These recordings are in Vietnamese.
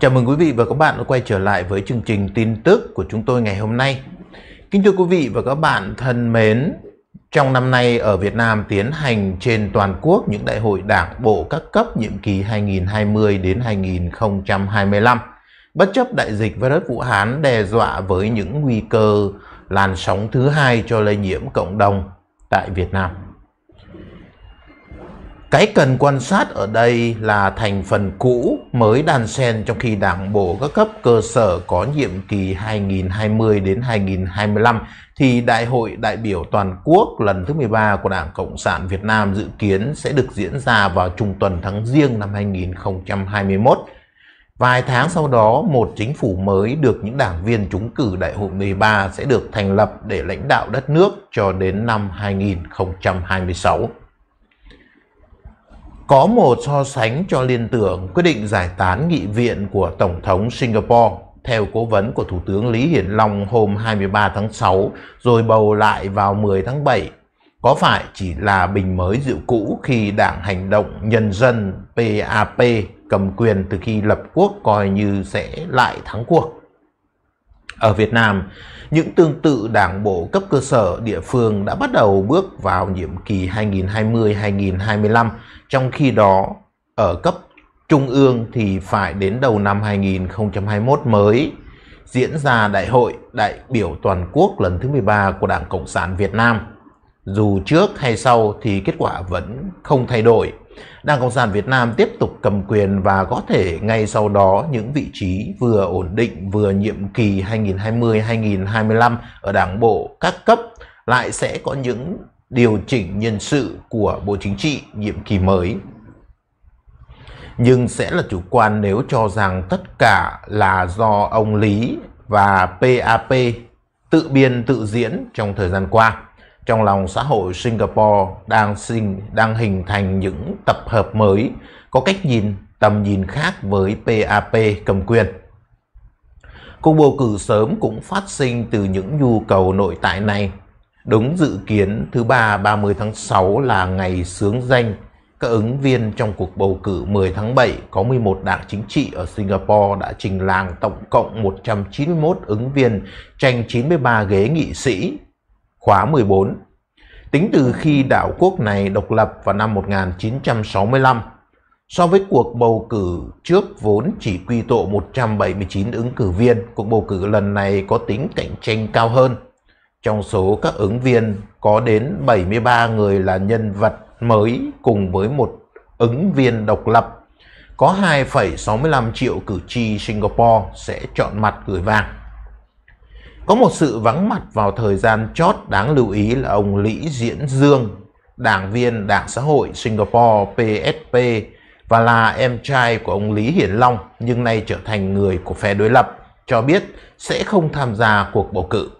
Chào mừng quý vị và các bạn đã quay trở lại với chương trình tin tức của chúng tôi ngày hôm nay. Kính thưa quý vị và các bạn thân mến, trong năm nay ở Việt Nam tiến hành trên toàn quốc những đại hội đảng bộ các cấp nhiệm kỳ 2020 đến 2025. Bất chấp đại dịch virus Vũ Hán đe dọa với những nguy cơ làn sóng thứ hai cho lây nhiễm cộng đồng tại Việt Nam. Cái cần quan sát ở đây là thành phần cũ mới đàn sen. trong khi đảng bộ các cấp cơ sở có nhiệm kỳ 2020 đến 2025 thì Đại hội đại biểu toàn quốc lần thứ 13 của Đảng Cộng sản Việt Nam dự kiến sẽ được diễn ra vào trung tuần tháng riêng năm 2021. Vài tháng sau đó, một chính phủ mới được những đảng viên trúng cử đại hội 13 sẽ được thành lập để lãnh đạo đất nước cho đến năm 2026 có một so sánh cho liên tưởng quyết định giải tán nghị viện của Tổng thống Singapore theo cố vấn của Thủ tướng Lý Hiển Long hôm 23 tháng 6 rồi bầu lại vào 10 tháng 7 có phải chỉ là bình mới rượu cũ khi Đảng Hành động Nhân dân PAP cầm quyền từ khi lập quốc coi như sẽ lại thắng cuộc? Ở Việt Nam, những tương tự đảng bộ cấp cơ sở địa phương đã bắt đầu bước vào nhiệm kỳ 2020-2025, trong khi đó ở cấp trung ương thì phải đến đầu năm 2021 mới diễn ra đại hội đại biểu toàn quốc lần thứ 13 của Đảng Cộng sản Việt Nam. Dù trước hay sau thì kết quả vẫn không thay đổi. Đảng Cộng sản Việt Nam tiếp tục cầm quyền và có thể ngay sau đó những vị trí vừa ổn định vừa nhiệm kỳ 2020-2025 ở Đảng bộ các cấp lại sẽ có những điều chỉnh nhân sự của Bộ Chính trị nhiệm kỳ mới. Nhưng sẽ là chủ quan nếu cho rằng tất cả là do ông Lý và PAP tự biên tự diễn trong thời gian qua trong lòng xã hội Singapore đang sinh đang hình thành những tập hợp mới có cách nhìn, tầm nhìn khác với PAP cầm quyền. Cuộc bầu cử sớm cũng phát sinh từ những nhu cầu nội tại này. Đúng dự kiến thứ ba 30 tháng 6 là ngày sướng danh các ứng viên trong cuộc bầu cử 10 tháng 7 có 11 đảng chính trị ở Singapore đã trình làng tổng cộng 191 ứng viên tranh 93 ghế nghị sĩ khóa 14. Tính từ khi đảo quốc này độc lập vào năm 1965, so với cuộc bầu cử trước vốn chỉ quy tụ 179 ứng cử viên, cuộc bầu cử lần này có tính cạnh tranh cao hơn. Trong số các ứng viên có đến 73 người là nhân vật mới cùng với một ứng viên độc lập. Có 2,65 triệu cử tri Singapore sẽ chọn mặt gửi vàng. Có một sự vắng mặt vào thời gian chót đáng lưu ý là ông Lý Diễn Dương, đảng viên Đảng Xã hội Singapore PSP và là em trai của ông Lý Hiển Long nhưng nay trở thành người của phe đối lập, cho biết sẽ không tham gia cuộc bầu cử.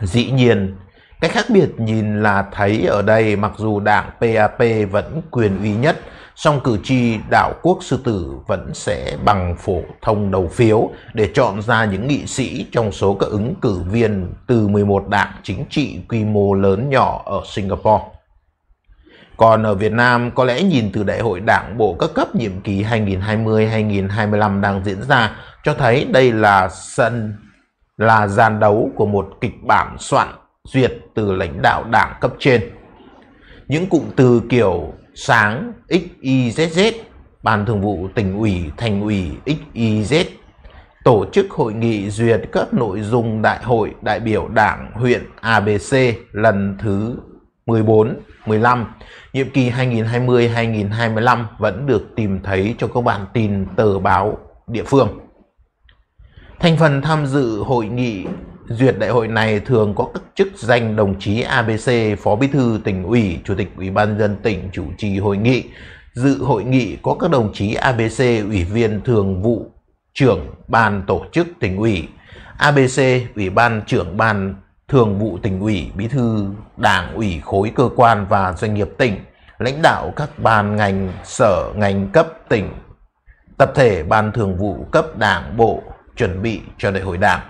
Dĩ nhiên, cái khác biệt nhìn là thấy ở đây mặc dù đảng PAP vẫn quyền uy nhất song cử tri đảo quốc sư tử vẫn sẽ bằng phổ thông đầu phiếu để chọn ra những nghị sĩ trong số các ứng cử viên từ 11 đảng chính trị quy mô lớn nhỏ ở Singapore. Còn ở Việt Nam, có lẽ nhìn từ đại hội đảng bộ các cấp nhiệm kỳ 2020-2025 đang diễn ra, cho thấy đây là sân là gian đấu của một kịch bản soạn duyệt từ lãnh đạo đảng cấp trên. Những cụm từ kiểu sáng XYZZ Ban Thường vụ tỉnh ủy, thành ủy XYZ tổ chức hội nghị duyệt các nội dung đại hội đại biểu Đảng huyện ABC lần thứ 14, 15, nhiệm kỳ 2020-2025 vẫn được tìm thấy cho các bạn tin tờ báo địa phương. Thành phần tham dự hội nghị duyệt đại hội này thường có các chức danh đồng chí ABC, Phó Bí thư tỉnh ủy, Chủ tịch Ủy ban dân tỉnh chủ trì hội nghị. Dự hội nghị có các đồng chí ABC, Ủy viên Thường vụ, trưởng ban tổ chức tỉnh ủy, ABC, Ủy ban trưởng ban thường vụ tỉnh ủy, bí thư đảng ủy khối cơ quan và doanh nghiệp tỉnh, lãnh đạo các ban ngành, sở ngành cấp tỉnh, tập thể ban thường vụ cấp đảng bộ chuẩn bị cho đại hội đảng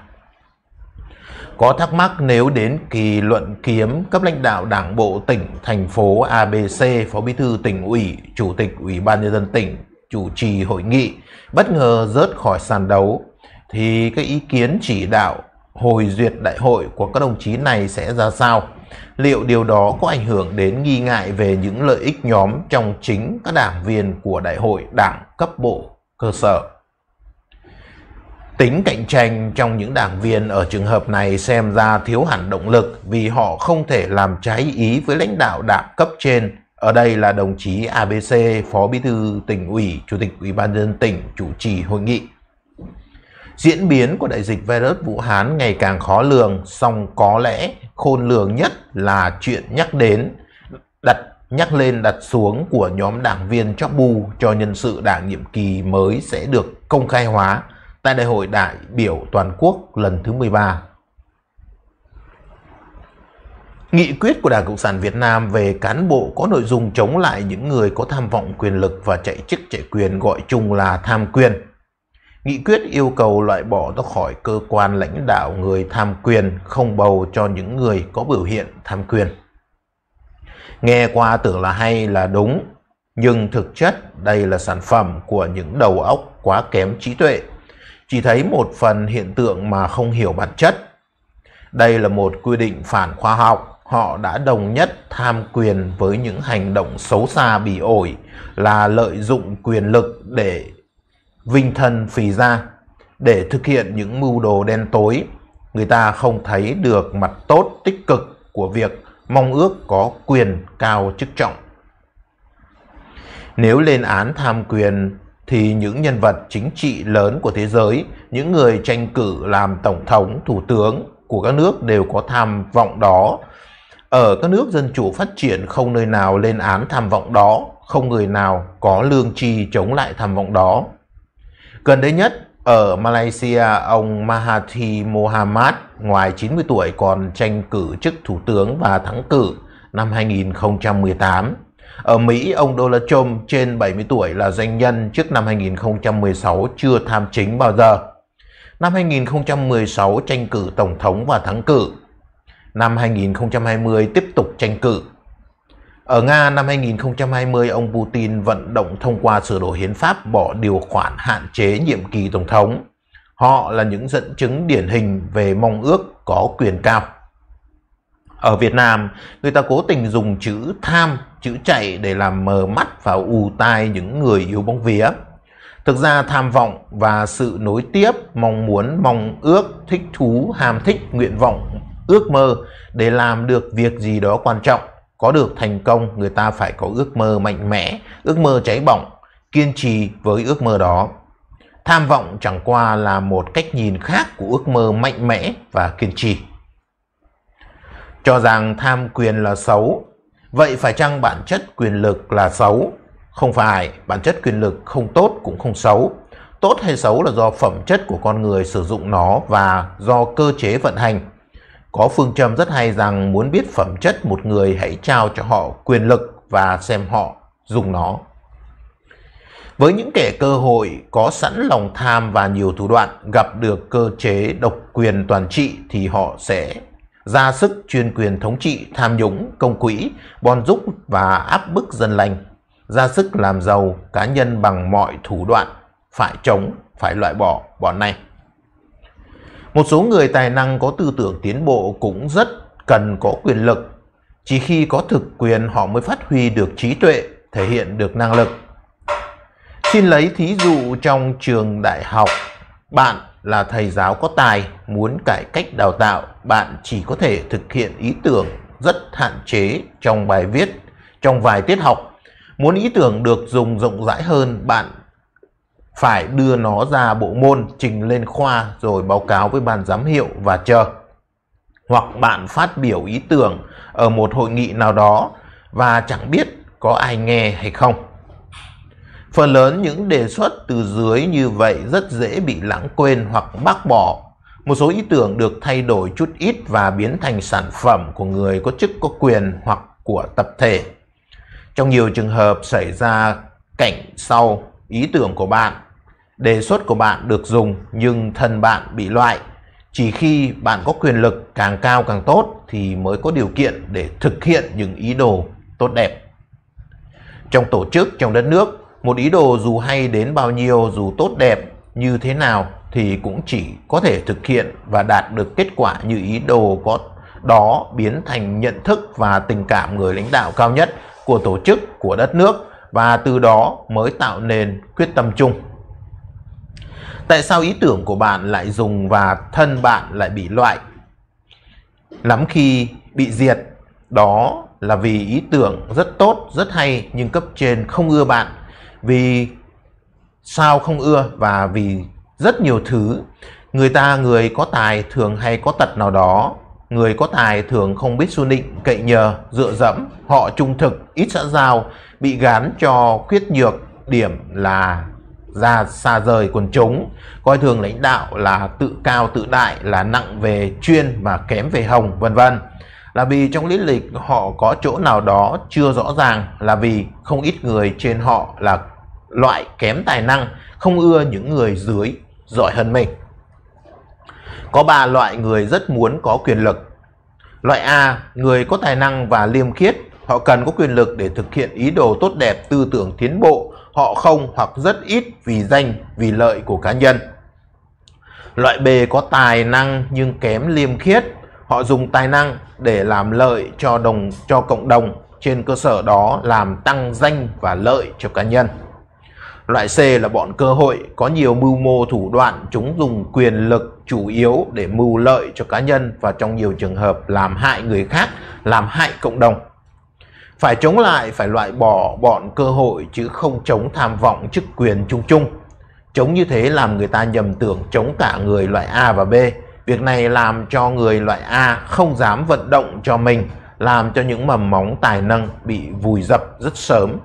có thắc mắc nếu đến kỳ luận kiếm cấp lãnh đạo Đảng bộ tỉnh, thành phố ABC, Phó Bí thư tỉnh ủy, Chủ tịch Ủy ban nhân dân tỉnh chủ trì hội nghị bất ngờ rớt khỏi sàn đấu thì cái ý kiến chỉ đạo hồi duyệt đại hội của các đồng chí này sẽ ra sao? Liệu điều đó có ảnh hưởng đến nghi ngại về những lợi ích nhóm trong chính các đảng viên của đại hội đảng cấp bộ cơ sở? Tính cạnh tranh trong những đảng viên ở trường hợp này xem ra thiếu hẳn động lực vì họ không thể làm trái ý với lãnh đạo đảng cấp trên. Ở đây là đồng chí ABC, Phó Bí thư tỉnh ủy, Chủ tịch Ủy ban dân tỉnh chủ trì hội nghị. Diễn biến của đại dịch virus Vũ Hán ngày càng khó lường, song có lẽ khôn lường nhất là chuyện nhắc đến, đặt nhắc lên đặt xuống của nhóm đảng viên chóc bu cho nhân sự đảng nhiệm kỳ mới sẽ được công khai hóa tại Đại hội đại biểu toàn quốc lần thứ 13. Nghị quyết của Đảng Cộng sản Việt Nam về cán bộ có nội dung chống lại những người có tham vọng quyền lực và chạy chức chạy quyền gọi chung là tham quyền. Nghị quyết yêu cầu loại bỏ ra khỏi cơ quan lãnh đạo người tham quyền, không bầu cho những người có biểu hiện tham quyền. Nghe qua tưởng là hay là đúng, nhưng thực chất đây là sản phẩm của những đầu óc quá kém trí tuệ chỉ thấy một phần hiện tượng mà không hiểu bản chất. Đây là một quy định phản khoa học, họ đã đồng nhất tham quyền với những hành động xấu xa bỉ ổi là lợi dụng quyền lực để vinh thân phì ra, để thực hiện những mưu đồ đen tối. Người ta không thấy được mặt tốt tích cực của việc mong ước có quyền cao chức trọng. Nếu lên án tham quyền thì những nhân vật chính trị lớn của thế giới, những người tranh cử làm tổng thống, thủ tướng của các nước đều có tham vọng đó. Ở các nước dân chủ phát triển không nơi nào lên án tham vọng đó, không người nào có lương tri chống lại tham vọng đó. Gần đây nhất, ở Malaysia, ông Mahathir Mohamad ngoài 90 tuổi còn tranh cử chức thủ tướng và thắng cử năm 2018. Ở Mỹ, ông Donald Trump trên 70 tuổi là doanh nhân trước năm 2016 chưa tham chính bao giờ. Năm 2016 tranh cử tổng thống và thắng cử. Năm 2020 tiếp tục tranh cử. Ở Nga năm 2020, ông Putin vận động thông qua sửa đổi hiến pháp bỏ điều khoản hạn chế nhiệm kỳ tổng thống. Họ là những dẫn chứng điển hình về mong ước có quyền cao ở Việt Nam người ta cố tình dùng chữ tham, chữ chạy để làm mờ mắt và ù tai những người yêu bóng vía. Thực ra tham vọng và sự nối tiếp, mong muốn, mong ước, thích thú, ham thích, nguyện vọng, ước mơ để làm được việc gì đó quan trọng, có được thành công người ta phải có ước mơ mạnh mẽ, ước mơ cháy bỏng, kiên trì với ước mơ đó. Tham vọng chẳng qua là một cách nhìn khác của ước mơ mạnh mẽ và kiên trì cho rằng tham quyền là xấu. Vậy phải chăng bản chất quyền lực là xấu? Không phải, bản chất quyền lực không tốt cũng không xấu. Tốt hay xấu là do phẩm chất của con người sử dụng nó và do cơ chế vận hành. Có phương châm rất hay rằng muốn biết phẩm chất một người hãy trao cho họ quyền lực và xem họ dùng nó. Với những kẻ cơ hội có sẵn lòng tham và nhiều thủ đoạn gặp được cơ chế độc quyền toàn trị thì họ sẽ ra sức chuyên quyền thống trị, tham nhũng, công quỹ, bon giúp và áp bức dân lành, ra sức làm giàu cá nhân bằng mọi thủ đoạn, phải chống, phải loại bỏ bọn này. Một số người tài năng có tư tưởng tiến bộ cũng rất cần có quyền lực. Chỉ khi có thực quyền họ mới phát huy được trí tuệ, thể hiện được năng lực. Xin lấy thí dụ trong trường đại học, bạn là thầy giáo có tài muốn cải cách đào tạo, bạn chỉ có thể thực hiện ý tưởng rất hạn chế trong bài viết, trong vài tiết học. Muốn ý tưởng được dùng rộng rãi hơn, bạn phải đưa nó ra bộ môn, trình lên khoa rồi báo cáo với ban giám hiệu và chờ. Hoặc bạn phát biểu ý tưởng ở một hội nghị nào đó và chẳng biết có ai nghe hay không. Phần lớn những đề xuất từ dưới như vậy rất dễ bị lãng quên hoặc bác bỏ. Một số ý tưởng được thay đổi chút ít và biến thành sản phẩm của người có chức có quyền hoặc của tập thể. Trong nhiều trường hợp xảy ra cảnh sau, ý tưởng của bạn, đề xuất của bạn được dùng nhưng thân bạn bị loại. Chỉ khi bạn có quyền lực càng cao càng tốt thì mới có điều kiện để thực hiện những ý đồ tốt đẹp. Trong tổ chức, trong đất nước, một ý đồ dù hay đến bao nhiêu, dù tốt đẹp như thế nào thì cũng chỉ có thể thực hiện và đạt được kết quả như ý đồ có đó biến thành nhận thức và tình cảm người lãnh đạo cao nhất của tổ chức, của đất nước và từ đó mới tạo nên quyết tâm chung. Tại sao ý tưởng của bạn lại dùng và thân bạn lại bị loại? Lắm khi bị diệt, đó là vì ý tưởng rất tốt, rất hay nhưng cấp trên không ưa bạn vì sao không ưa và vì rất nhiều thứ người ta người có tài thường hay có tật nào đó người có tài thường không biết su nịnh cậy nhờ dựa dẫm họ trung thực ít xã giao bị gán cho khuyết nhược điểm là ra xa rời quần chúng coi thường lãnh đạo là tự cao tự đại là nặng về chuyên mà kém về hồng vân vân là vì trong lý lịch họ có chỗ nào đó chưa rõ ràng là vì không ít người trên họ là loại kém tài năng, không ưa những người dưới giỏi hơn mình. Có ba loại người rất muốn có quyền lực. Loại A, người có tài năng và liêm khiết, họ cần có quyền lực để thực hiện ý đồ tốt đẹp, tư tưởng tiến bộ, họ không hoặc rất ít vì danh, vì lợi của cá nhân. Loại B có tài năng nhưng kém liêm khiết, họ dùng tài năng để làm lợi cho đồng cho cộng đồng trên cơ sở đó làm tăng danh và lợi cho cá nhân loại C là bọn cơ hội có nhiều mưu mô thủ đoạn chúng dùng quyền lực chủ yếu để mưu lợi cho cá nhân và trong nhiều trường hợp làm hại người khác làm hại cộng đồng phải chống lại phải loại bỏ bọn cơ hội chứ không chống tham vọng chức quyền chung chung chống như thế làm người ta nhầm tưởng chống cả người loại A và B Việc này làm cho người loại A không dám vận động cho mình, làm cho những mầm móng tài năng bị vùi dập rất sớm.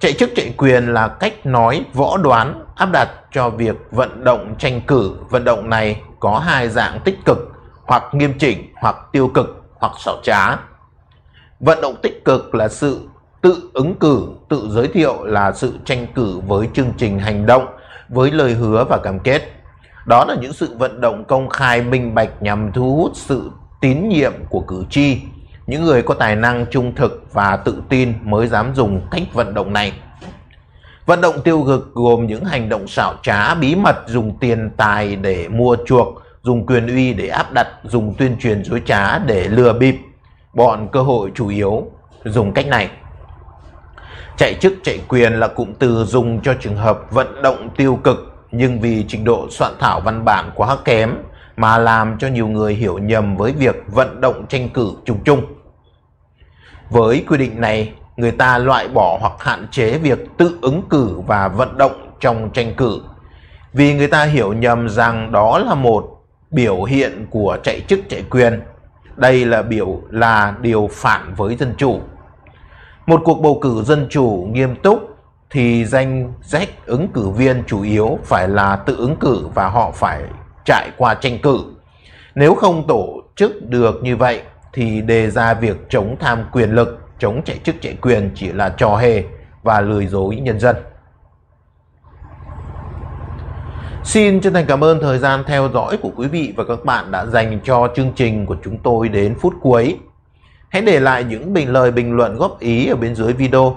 Chạy chức chạy quyền là cách nói võ đoán áp đặt cho việc vận động tranh cử. Vận động này có hai dạng tích cực hoặc nghiêm chỉnh hoặc tiêu cực hoặc xảo trá. Vận động tích cực là sự tự ứng cử, tự giới thiệu là sự tranh cử với chương trình hành động, với lời hứa và cam kết đó là những sự vận động công khai minh bạch nhằm thu hút sự tín nhiệm của cử tri. Những người có tài năng trung thực và tự tin mới dám dùng cách vận động này. Vận động tiêu cực gồm những hành động xảo trá, bí mật, dùng tiền tài để mua chuộc, dùng quyền uy để áp đặt, dùng tuyên truyền dối trá để lừa bịp. Bọn cơ hội chủ yếu dùng cách này. Chạy chức chạy quyền là cụm từ dùng cho trường hợp vận động tiêu cực nhưng vì trình độ soạn thảo văn bản quá kém mà làm cho nhiều người hiểu nhầm với việc vận động tranh cử chung chung. Với quy định này, người ta loại bỏ hoặc hạn chế việc tự ứng cử và vận động trong tranh cử vì người ta hiểu nhầm rằng đó là một biểu hiện của chạy chức chạy quyền. Đây là biểu là điều phản với dân chủ. Một cuộc bầu cử dân chủ nghiêm túc thì danh sách ứng cử viên chủ yếu phải là tự ứng cử và họ phải trải qua tranh cử. Nếu không tổ chức được như vậy thì đề ra việc chống tham quyền lực, chống chạy chức chạy quyền chỉ là trò hề và lừa dối nhân dân. Xin chân thành cảm ơn thời gian theo dõi của quý vị và các bạn đã dành cho chương trình của chúng tôi đến phút cuối. Hãy để lại những bình lời bình luận góp ý ở bên dưới video